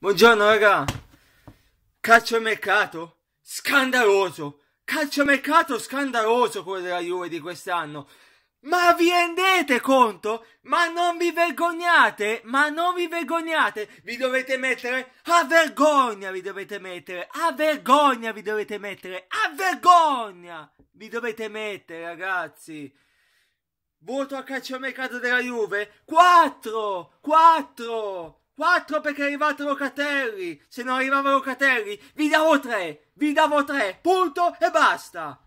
Buongiorno raga, calciomercato scandaloso, calciomercato scandaloso quello della Juve di quest'anno. Ma vi rendete conto? Ma non vi vergognate? Ma non vi vergognate? Vi dovete mettere a vergogna, vi dovete mettere a vergogna, vi dovete mettere a vergogna, vi dovete mettere ragazzi. Voto a calciomercato della Juve 4 4 4 perché è arrivato Locatelli. Se non arrivava Locatelli, vi davo 3. Vi davo 3. Punto e basta.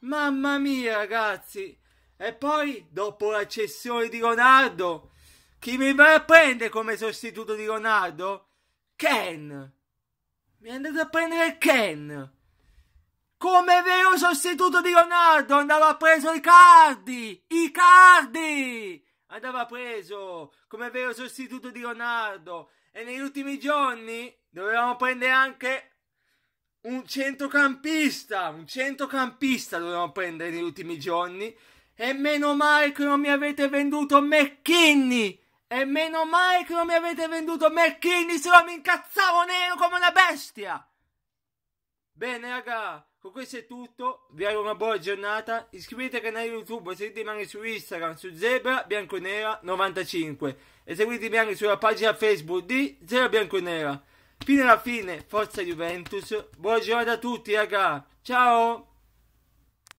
Mamma mia, ragazzi. E poi, dopo la cessione di Ronaldo, chi mi prende come sostituto di Ronaldo? Ken. Mi è andato a prendere Ken. Come vero sostituto di Ronaldo andava preso Icardi. Icardi! andava preso come vero sostituto di Ronaldo e negli ultimi giorni dovevamo prendere anche un centrocampista, un centrocampista dovevamo prendere negli ultimi giorni e meno male che non mi avete venduto McKinney e meno male che non mi avete venduto McKinney se no mi incazzavo nero come una bestia Bene raga, con questo è tutto, vi auguro una buona giornata, iscrivetevi al canale YouTube, seguitemi anche su Instagram, su Zebra Bianconera 95 e seguitemi anche sulla pagina Facebook di Zebra Bianconera. Fino alla fine, forza Juventus, buona giornata a tutti raga, ciao!